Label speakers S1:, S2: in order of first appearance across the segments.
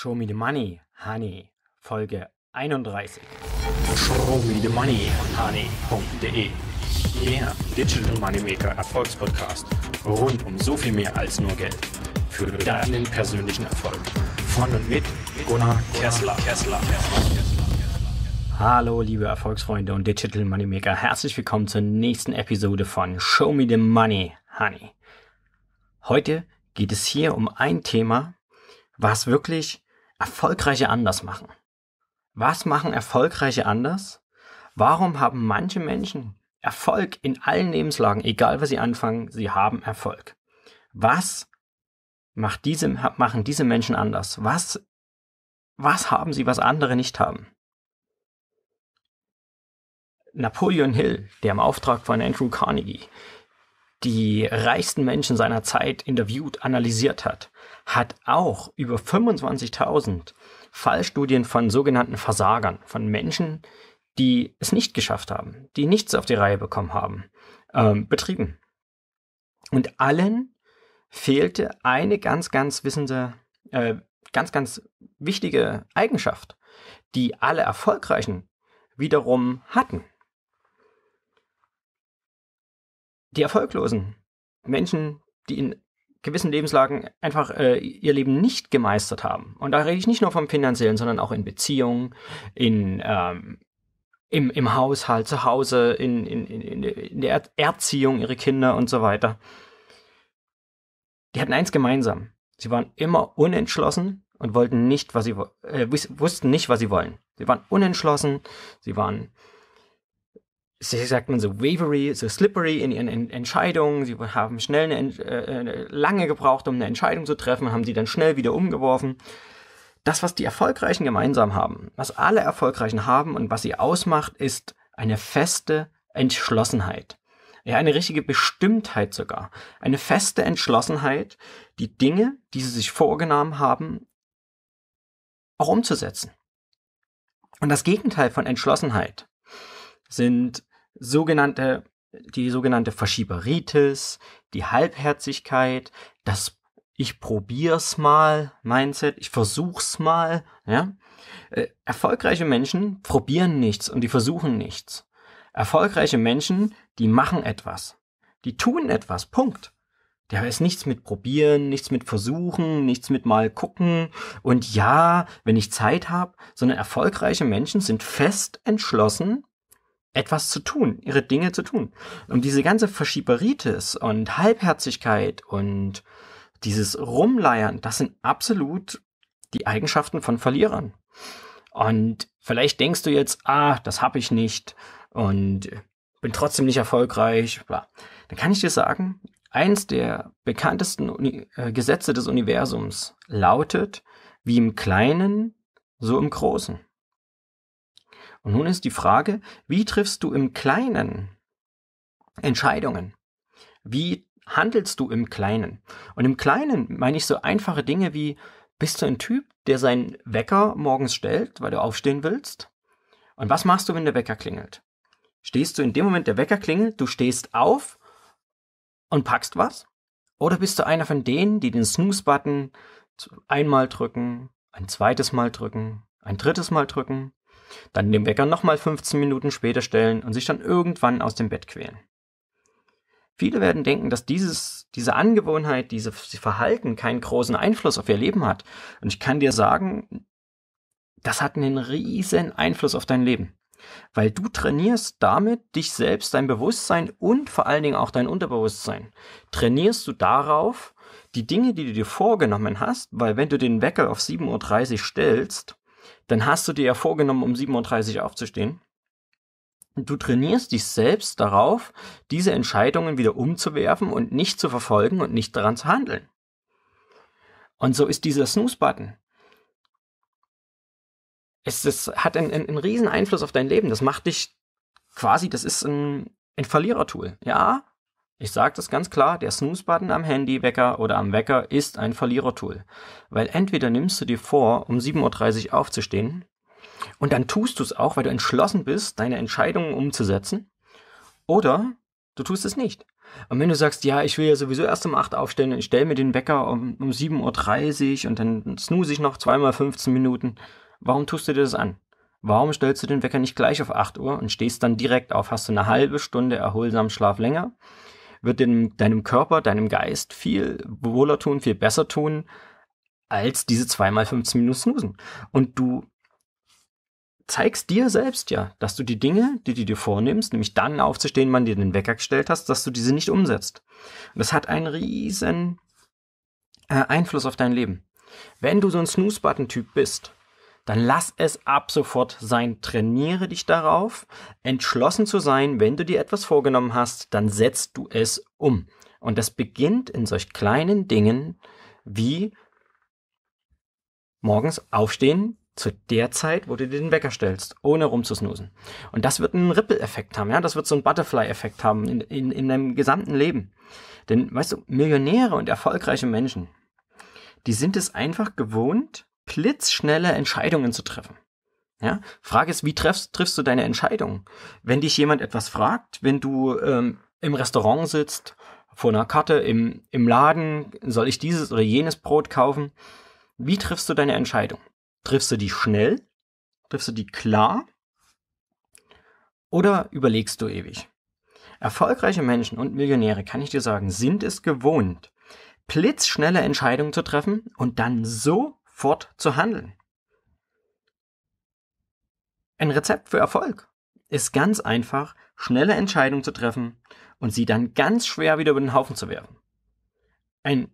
S1: Show Me the Money, Honey, Folge 31. Show Me the Money, Honey.de. Der Digital Moneymaker Erfolgspodcast. Rund um so viel mehr als nur Geld. Für deinen persönlichen Erfolg. Von und mit Gunnar Kessler. Kessler. Hallo, liebe Erfolgsfreunde und Digital Moneymaker. Herzlich willkommen zur nächsten Episode von Show Me the Money, Honey. Heute geht es hier um ein Thema, was wirklich Erfolgreiche anders machen. Was machen Erfolgreiche anders? Warum haben manche Menschen Erfolg in allen Lebenslagen, egal was sie anfangen, sie haben Erfolg? Was macht diese, machen diese Menschen anders? Was, was haben sie, was andere nicht haben? Napoleon Hill, der im Auftrag von Andrew Carnegie die reichsten Menschen seiner Zeit interviewt, analysiert hat hat auch über 25.000 Fallstudien von sogenannten Versagern, von Menschen, die es nicht geschafft haben, die nichts auf die Reihe bekommen haben, ähm, betrieben. Und allen fehlte eine ganz, ganz wissende, äh, ganz, ganz wichtige Eigenschaft, die alle Erfolgreichen wiederum hatten. Die Erfolglosen, Menschen, die in gewissen Lebenslagen einfach äh, ihr Leben nicht gemeistert haben. Und da rede ich nicht nur vom finanziellen, sondern auch in Beziehungen, in, ähm, im, im Haushalt, zu Hause, in, in, in, in der Erziehung ihrer Kinder und so weiter. Die hatten eins gemeinsam. Sie waren immer unentschlossen und wollten nicht, was sie äh, wussten nicht, was sie wollen. Sie waren unentschlossen, sie waren sie sagt man so wavery, so slippery in ihren Entscheidungen. Sie haben schnell eine, Ent äh, lange gebraucht, um eine Entscheidung zu treffen, haben sie dann schnell wieder umgeworfen. Das, was die Erfolgreichen gemeinsam haben, was alle Erfolgreichen haben und was sie ausmacht, ist eine feste Entschlossenheit. Ja, eine richtige Bestimmtheit sogar. Eine feste Entschlossenheit, die Dinge, die sie sich vorgenommen haben, auch umzusetzen. Und das Gegenteil von Entschlossenheit sind sogenannte, die sogenannte Verschieberitis, die Halbherzigkeit, das ich probier's mal Mindset, ich versuch's mal, ja. Äh, erfolgreiche Menschen probieren nichts und die versuchen nichts. Erfolgreiche Menschen, die machen etwas. Die tun etwas, Punkt. Da ist nichts mit probieren, nichts mit versuchen, nichts mit mal gucken und ja, wenn ich Zeit habe, sondern erfolgreiche Menschen sind fest entschlossen, etwas zu tun, ihre Dinge zu tun. Und diese ganze Verschieberitis und Halbherzigkeit und dieses Rumleiern, das sind absolut die Eigenschaften von Verlierern. Und vielleicht denkst du jetzt, ah, das habe ich nicht und bin trotzdem nicht erfolgreich. Dann kann ich dir sagen, eins der bekanntesten Uni äh, Gesetze des Universums lautet, wie im Kleinen, so im Großen. Und nun ist die Frage, wie triffst du im Kleinen Entscheidungen? Wie handelst du im Kleinen? Und im Kleinen meine ich so einfache Dinge wie, bist du ein Typ, der seinen Wecker morgens stellt, weil du aufstehen willst? Und was machst du, wenn der Wecker klingelt? Stehst du in dem Moment, der Wecker klingelt, du stehst auf und packst was? Oder bist du einer von denen, die den Snooze-Button einmal drücken, ein zweites Mal drücken, ein drittes Mal drücken dann den Wecker nochmal 15 Minuten später stellen und sich dann irgendwann aus dem Bett quälen. Viele werden denken, dass dieses, diese Angewohnheit, dieses Verhalten keinen großen Einfluss auf ihr Leben hat. Und ich kann dir sagen, das hat einen riesen Einfluss auf dein Leben. Weil du trainierst damit dich selbst, dein Bewusstsein und vor allen Dingen auch dein Unterbewusstsein. Trainierst du darauf, die Dinge, die du dir vorgenommen hast, weil wenn du den Wecker auf 7.30 Uhr stellst, dann hast du dir ja vorgenommen, um 7.30 Uhr aufzustehen. Du trainierst dich selbst darauf, diese Entscheidungen wieder umzuwerfen und nicht zu verfolgen und nicht daran zu handeln. Und so ist dieser Snooze-Button. Es, es, hat einen, einen, einen riesen Einfluss auf dein Leben. Das macht dich quasi, das ist ein, ein Verlierertool. Ja, ich sage das ganz klar, der Snooze-Button am Handywecker oder am Wecker ist ein Verlierertool. Weil entweder nimmst du dir vor, um 7.30 Uhr aufzustehen, und dann tust du es auch, weil du entschlossen bist, deine Entscheidungen umzusetzen, oder du tust es nicht. Und wenn du sagst, ja, ich will ja sowieso erst um 8 aufstehen, ich stelle mir den Wecker um, um 7.30 Uhr und dann snooze ich noch zweimal 15 Minuten, warum tust du dir das an? Warum stellst du den Wecker nicht gleich auf 8 Uhr und stehst dann direkt auf? Hast du eine halbe Stunde erholsamen Schlaf länger? wird dem, deinem Körper, deinem Geist viel wohler tun, viel besser tun, als diese zweimal 15 Minuten snoosen. Und du zeigst dir selbst ja, dass du die Dinge, die du dir vornimmst, nämlich dann aufzustehen, wann dir den Wecker gestellt hast, dass du diese nicht umsetzt. Und das hat einen riesen äh, Einfluss auf dein Leben. Wenn du so ein Snooze-Button-Typ bist, dann lass es ab sofort sein. Trainiere dich darauf, entschlossen zu sein. Wenn du dir etwas vorgenommen hast, dann setzt du es um. Und das beginnt in solch kleinen Dingen wie morgens aufstehen, zu der Zeit, wo du dir den Wecker stellst, ohne rumzusnusen. Und das wird einen Ripple-Effekt haben, ja, das wird so einen Butterfly-Effekt haben in, in, in deinem gesamten Leben. Denn, weißt du, Millionäre und erfolgreiche Menschen, die sind es einfach gewohnt, blitzschnelle Entscheidungen zu treffen. Ja? Frage ist, wie treffst, triffst du deine Entscheidung? Wenn dich jemand etwas fragt, wenn du ähm, im Restaurant sitzt, vor einer Karte, im, im Laden, soll ich dieses oder jenes Brot kaufen? Wie triffst du deine Entscheidung? Triffst du die schnell? Triffst du die klar? Oder überlegst du ewig? Erfolgreiche Menschen und Millionäre, kann ich dir sagen, sind es gewohnt, blitzschnelle Entscheidungen zu treffen und dann so fort zu handeln. Ein Rezept für Erfolg ist ganz einfach, schnelle Entscheidungen zu treffen und sie dann ganz schwer wieder über den Haufen zu werfen. Ein,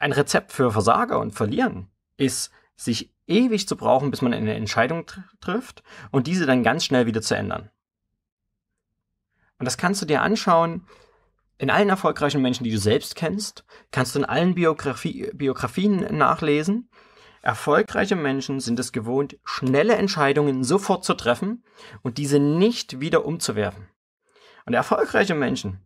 S1: ein Rezept für Versager und Verlieren ist, sich ewig zu brauchen, bis man eine Entscheidung tr trifft und diese dann ganz schnell wieder zu ändern. Und das kannst du dir anschauen in allen erfolgreichen Menschen, die du selbst kennst, kannst du in allen Biografie Biografien nachlesen Erfolgreiche Menschen sind es gewohnt, schnelle Entscheidungen sofort zu treffen und diese nicht wieder umzuwerfen. Und erfolgreiche Menschen,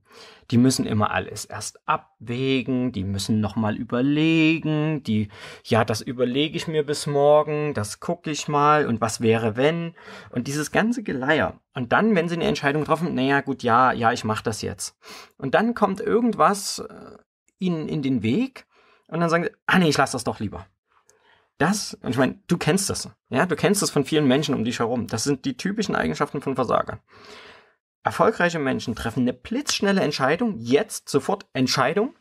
S1: die müssen immer alles erst abwägen, die müssen nochmal überlegen, die, ja, das überlege ich mir bis morgen, das gucke ich mal und was wäre wenn und dieses ganze Geleier. Und dann, wenn sie eine Entscheidung treffen, naja, gut, ja, ja, ich mache das jetzt. Und dann kommt irgendwas äh, ihnen in den Weg und dann sagen sie, ah nee, ich lasse das doch lieber. Das, und ich meine, du kennst das. Ja, du kennst das von vielen Menschen um dich herum. Das sind die typischen Eigenschaften von Versagern. Erfolgreiche Menschen treffen eine blitzschnelle Entscheidung, jetzt sofort Entscheidung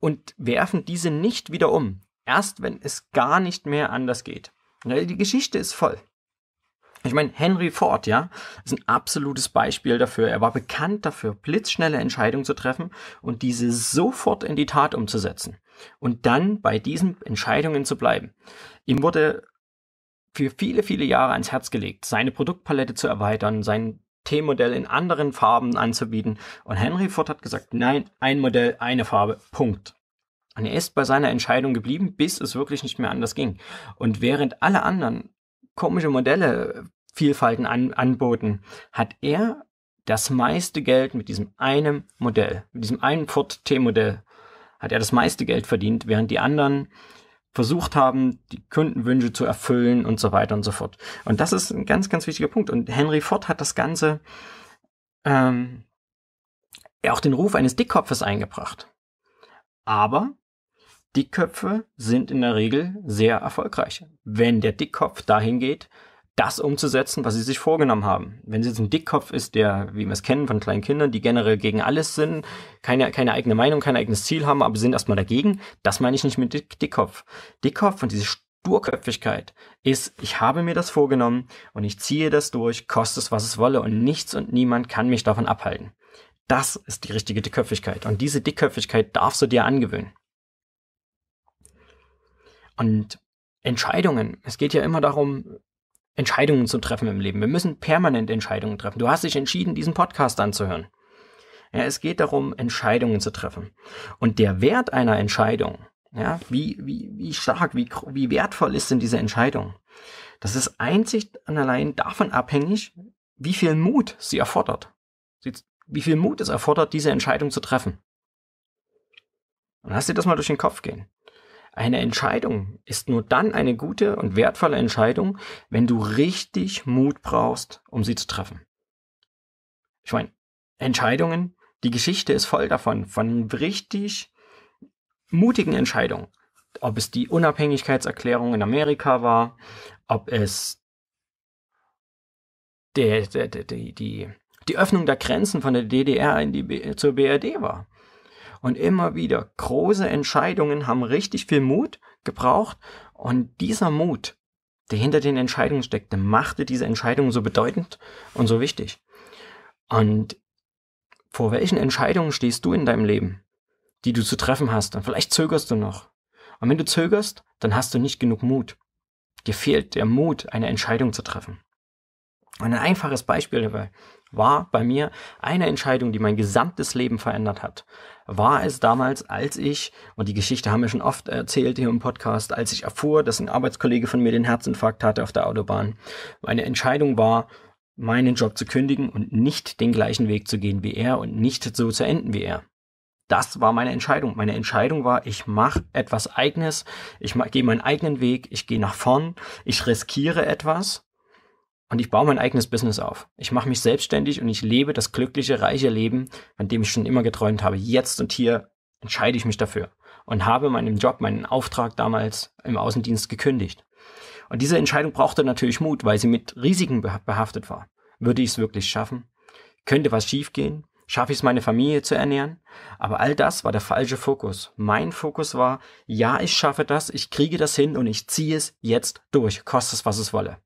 S1: und werfen diese nicht wieder um. Erst wenn es gar nicht mehr anders geht. Ne, die Geschichte ist voll. Ich meine, Henry Ford, ja, ist ein absolutes Beispiel dafür. Er war bekannt dafür, blitzschnelle Entscheidungen zu treffen und diese sofort in die Tat umzusetzen und dann bei diesen Entscheidungen zu bleiben. Ihm wurde für viele, viele Jahre ans Herz gelegt, seine Produktpalette zu erweitern, sein T-Modell in anderen Farben anzubieten. Und Henry Ford hat gesagt, nein, ein Modell, eine Farbe, Punkt. Und er ist bei seiner Entscheidung geblieben, bis es wirklich nicht mehr anders ging. Und während alle anderen komische Modelle Vielfalten an, anboten, hat er das meiste Geld mit diesem einen Modell, mit diesem einen Ford T-Modell hat er das meiste Geld verdient, während die anderen versucht haben, die Kundenwünsche zu erfüllen und so weiter und so fort. Und das ist ein ganz, ganz wichtiger Punkt. Und Henry Ford hat das Ganze ähm, auch den Ruf eines Dickkopfes eingebracht. Aber Dickköpfe sind in der Regel sehr erfolgreich, wenn der Dickkopf dahin geht, das umzusetzen, was sie sich vorgenommen haben. Wenn sie jetzt ein Dickkopf ist, der, wie wir es kennen von kleinen Kindern, die generell gegen alles sind, keine, keine eigene Meinung, kein eigenes Ziel haben, aber sind erstmal dagegen, das meine ich nicht mit Dick Dickkopf. Dickkopf und diese Sturköpfigkeit ist, ich habe mir das vorgenommen und ich ziehe das durch, koste es, was es wolle und nichts und niemand kann mich davon abhalten. Das ist die richtige Dickköpfigkeit und diese Dickköpfigkeit darfst du dir angewöhnen. Und Entscheidungen. Es geht ja immer darum, Entscheidungen zu treffen im Leben. Wir müssen permanent Entscheidungen treffen. Du hast dich entschieden, diesen Podcast anzuhören. Ja, es geht darum, Entscheidungen zu treffen. Und der Wert einer Entscheidung, ja, wie, wie, wie stark, wie, wie wertvoll ist denn diese Entscheidung? Das ist einzig und allein davon abhängig, wie viel Mut sie erfordert. Sie, wie viel Mut es erfordert, diese Entscheidung zu treffen. Und lass dir das mal durch den Kopf gehen. Eine Entscheidung ist nur dann eine gute und wertvolle Entscheidung, wenn du richtig Mut brauchst, um sie zu treffen. Ich meine, Entscheidungen, die Geschichte ist voll davon, von richtig mutigen Entscheidungen. Ob es die Unabhängigkeitserklärung in Amerika war, ob es die, die, die, die Öffnung der Grenzen von der DDR in die, zur BRD war und immer wieder. Große Entscheidungen haben richtig viel Mut gebraucht und dieser Mut, der hinter den Entscheidungen steckte, machte diese Entscheidungen so bedeutend und so wichtig. Und vor welchen Entscheidungen stehst du in deinem Leben, die du zu treffen hast? Und vielleicht zögerst du noch. Und wenn du zögerst, dann hast du nicht genug Mut. Dir fehlt der Mut, eine Entscheidung zu treffen. Und ein einfaches Beispiel dabei war bei mir eine Entscheidung, die mein gesamtes Leben verändert hat, war es damals, als ich, und die Geschichte haben wir schon oft erzählt hier im Podcast, als ich erfuhr, dass ein Arbeitskollege von mir den Herzinfarkt hatte auf der Autobahn. Meine Entscheidung war, meinen Job zu kündigen und nicht den gleichen Weg zu gehen wie er und nicht so zu enden wie er. Das war meine Entscheidung. Meine Entscheidung war, ich mache etwas Eigenes, ich mach, gehe meinen eigenen Weg, ich gehe nach vorn, ich riskiere etwas und ich baue mein eigenes Business auf. Ich mache mich selbstständig und ich lebe das glückliche, reiche Leben, an dem ich schon immer geträumt habe. Jetzt und hier entscheide ich mich dafür und habe meinen Job, meinen Auftrag damals im Außendienst gekündigt. Und diese Entscheidung brauchte natürlich Mut, weil sie mit Risiken behaftet war. Würde ich es wirklich schaffen? Könnte was schiefgehen? Schaffe ich es, meine Familie zu ernähren? Aber all das war der falsche Fokus. Mein Fokus war, ja, ich schaffe das, ich kriege das hin und ich ziehe es jetzt durch, koste es, was es wolle.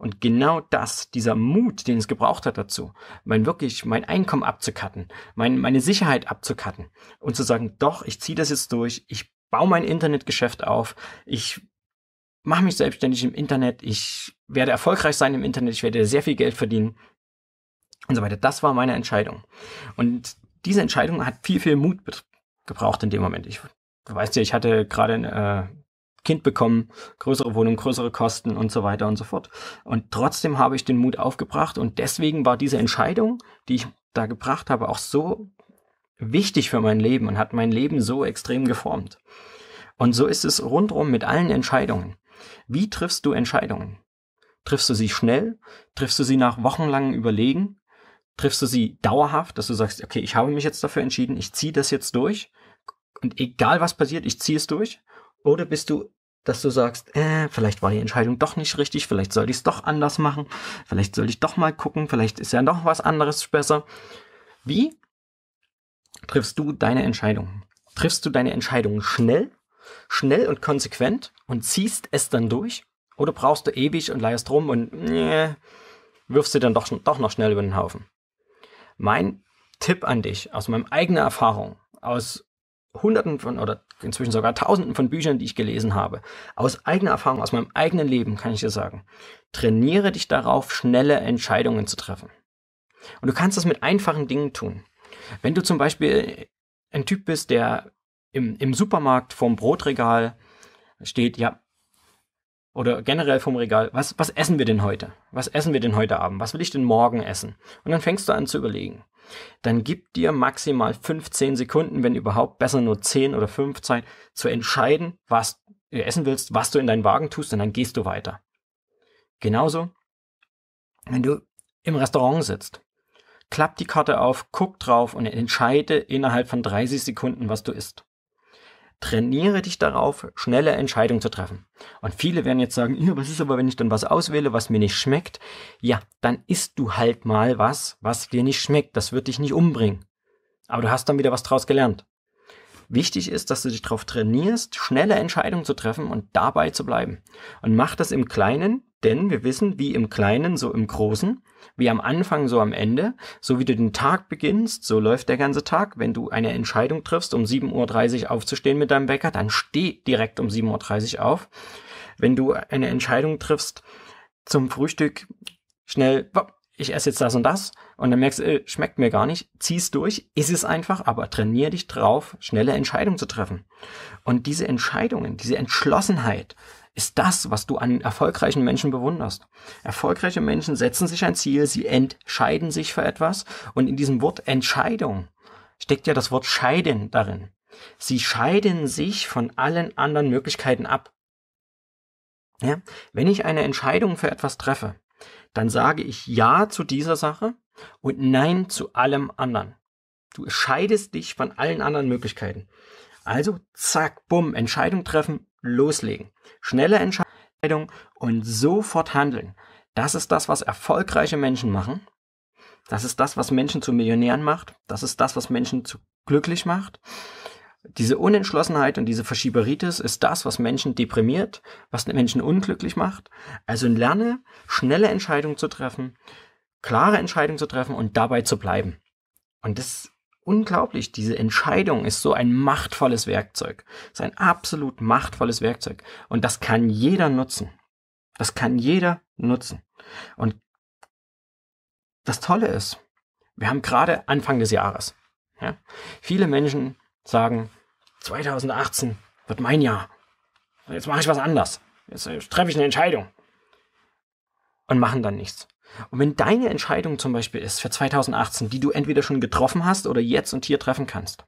S1: Und genau das, dieser Mut, den es gebraucht hat dazu, mein wirklich, mein Einkommen abzukatten, mein, meine Sicherheit abzukatten und zu sagen, doch, ich ziehe das jetzt durch, ich baue mein Internetgeschäft auf, ich mache mich selbstständig im Internet, ich werde erfolgreich sein im Internet, ich werde sehr viel Geld verdienen und so weiter. Das war meine Entscheidung. Und diese Entscheidung hat viel, viel Mut gebraucht in dem Moment. Ich weißt ja, ich hatte gerade äh, Kind bekommen, größere Wohnung, größere Kosten und so weiter und so fort. Und trotzdem habe ich den Mut aufgebracht und deswegen war diese Entscheidung, die ich da gebracht habe, auch so wichtig für mein Leben und hat mein Leben so extrem geformt. Und so ist es rundrum mit allen Entscheidungen. Wie triffst du Entscheidungen? Triffst du sie schnell? Triffst du sie nach wochenlangem Überlegen? Triffst du sie dauerhaft, dass du sagst, okay, ich habe mich jetzt dafür entschieden, ich ziehe das jetzt durch und egal was passiert, ich ziehe es durch? Oder bist du, dass du sagst, äh, vielleicht war die Entscheidung doch nicht richtig, vielleicht sollte ich es doch anders machen, vielleicht sollte ich doch mal gucken, vielleicht ist ja noch was anderes besser. Wie triffst du deine Entscheidung? Triffst du deine Entscheidung schnell, schnell und konsequent und ziehst es dann durch? Oder brauchst du ewig und leierst rum und äh, wirfst sie dann doch, doch noch schnell über den Haufen? Mein Tipp an dich aus meiner eigenen Erfahrung, aus Hunderten von oder inzwischen sogar Tausenden von Büchern, die ich gelesen habe, aus eigener Erfahrung, aus meinem eigenen Leben, kann ich dir sagen, trainiere dich darauf, schnelle Entscheidungen zu treffen. Und du kannst das mit einfachen Dingen tun. Wenn du zum Beispiel ein Typ bist, der im, im Supermarkt vorm Brotregal steht, ja, oder generell vom Regal, was, was essen wir denn heute? Was essen wir denn heute Abend? Was will ich denn morgen essen? Und dann fängst du an zu überlegen dann gib dir maximal 15 Sekunden, wenn überhaupt, besser nur 10 oder 15, zu entscheiden, was du essen willst, was du in deinen Wagen tust, und dann gehst du weiter. Genauso, wenn du im Restaurant sitzt, klapp die Karte auf, guck drauf und entscheide innerhalb von 30 Sekunden, was du isst. Trainiere dich darauf, schnelle Entscheidungen zu treffen. Und viele werden jetzt sagen, ja, was ist aber, wenn ich dann was auswähle, was mir nicht schmeckt? Ja, dann isst du halt mal was, was dir nicht schmeckt. Das wird dich nicht umbringen. Aber du hast dann wieder was draus gelernt. Wichtig ist, dass du dich darauf trainierst, schnelle Entscheidungen zu treffen und dabei zu bleiben. Und mach das im Kleinen, denn wir wissen, wie im Kleinen, so im Großen wie am Anfang, so am Ende. So wie du den Tag beginnst, so läuft der ganze Tag. Wenn du eine Entscheidung triffst, um 7.30 Uhr aufzustehen mit deinem Wecker, dann steh direkt um 7.30 Uhr auf. Wenn du eine Entscheidung triffst, zum Frühstück schnell, ich esse jetzt das und das und dann merkst du, äh, schmeckt mir gar nicht, zieh es durch, ist es einfach, aber trainier dich drauf, schnelle Entscheidungen zu treffen. Und diese Entscheidungen, diese Entschlossenheit, ist das, was du an erfolgreichen Menschen bewunderst. Erfolgreiche Menschen setzen sich ein Ziel, sie entscheiden sich für etwas und in diesem Wort Entscheidung steckt ja das Wort scheiden darin. Sie scheiden sich von allen anderen Möglichkeiten ab. Ja? Wenn ich eine Entscheidung für etwas treffe, dann sage ich Ja zu dieser Sache und Nein zu allem anderen. Du scheidest dich von allen anderen Möglichkeiten. Also zack, bumm, Entscheidung treffen, loslegen. Schnelle Entscheidung und sofort handeln. Das ist das, was erfolgreiche Menschen machen. Das ist das, was Menschen zu Millionären macht. Das ist das, was Menschen zu glücklich macht. Diese Unentschlossenheit und diese Verschieberitis ist das, was Menschen deprimiert, was Menschen unglücklich macht. Also lerne, schnelle Entscheidungen zu treffen, klare Entscheidungen zu treffen und dabei zu bleiben. Und das unglaublich. Diese Entscheidung ist so ein machtvolles Werkzeug. Ist ein absolut machtvolles Werkzeug. Und das kann jeder nutzen. Das kann jeder nutzen. Und das Tolle ist, wir haben gerade Anfang des Jahres. Ja, viele Menschen sagen, 2018 wird mein Jahr. Jetzt mache ich was anders. Jetzt äh, treffe ich eine Entscheidung. Und machen dann nichts. Und wenn deine Entscheidung zum Beispiel ist für 2018, die du entweder schon getroffen hast oder jetzt und hier treffen kannst,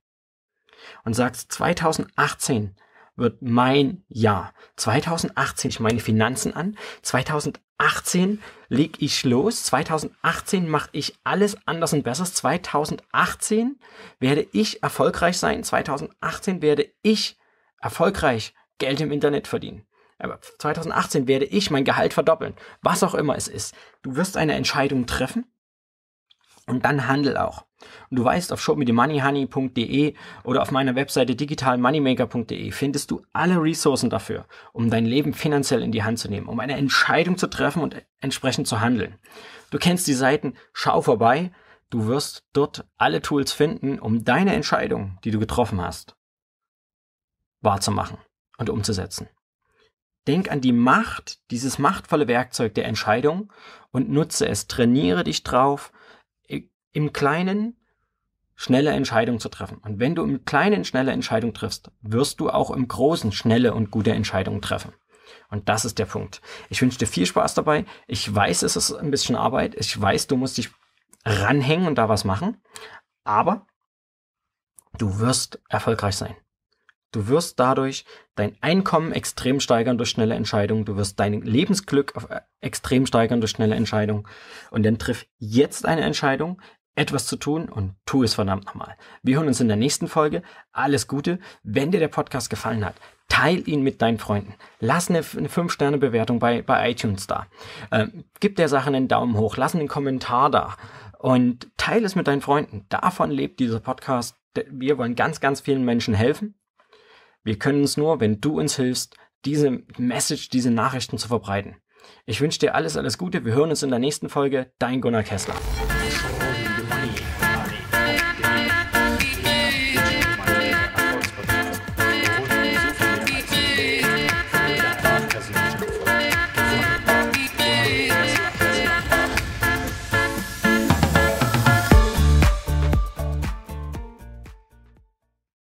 S1: und sagst, 2018 wird mein Jahr. 2018 ich meine Finanzen an. 2018 leg ich los. 2018 mache ich alles anders und besser. 2018 werde ich erfolgreich sein. 2018 werde ich erfolgreich Geld im Internet verdienen. 2018 werde ich mein Gehalt verdoppeln, was auch immer es ist. Du wirst eine Entscheidung treffen und dann handel auch. Und du weißt, auf shopmedemonyhoney.de oder auf meiner Webseite digitalmoneymaker.de findest du alle Ressourcen dafür, um dein Leben finanziell in die Hand zu nehmen, um eine Entscheidung zu treffen und entsprechend zu handeln. Du kennst die Seiten, schau vorbei, du wirst dort alle Tools finden, um deine Entscheidung, die du getroffen hast, wahrzumachen und umzusetzen. Denk an die Macht, dieses machtvolle Werkzeug der Entscheidung und nutze es. Trainiere dich drauf, im Kleinen schnelle Entscheidungen zu treffen. Und wenn du im Kleinen schnelle Entscheidungen triffst, wirst du auch im Großen schnelle und gute Entscheidungen treffen. Und das ist der Punkt. Ich wünsche dir viel Spaß dabei. Ich weiß, es ist ein bisschen Arbeit. Ich weiß, du musst dich ranhängen und da was machen. Aber du wirst erfolgreich sein. Du wirst dadurch dein Einkommen extrem steigern durch schnelle Entscheidungen. Du wirst dein Lebensglück äh, extrem steigern durch schnelle Entscheidungen. Und dann triff jetzt eine Entscheidung, etwas zu tun und tu es verdammt nochmal. Wir hören uns in der nächsten Folge. Alles Gute. Wenn dir der Podcast gefallen hat, teil ihn mit deinen Freunden. Lass eine, 5-Sterne-Bewertung bei, bei iTunes da. Ähm, gib der Sache einen Daumen hoch. Lass einen Kommentar da. Und teile es mit deinen Freunden. Davon lebt dieser Podcast. Wir wollen ganz, ganz vielen Menschen helfen. Wir können uns nur, wenn du uns hilfst, diese Message, diese Nachrichten zu verbreiten. Ich wünsche dir alles, alles Gute. Wir hören uns in der nächsten Folge. Dein Gunnar Kessler.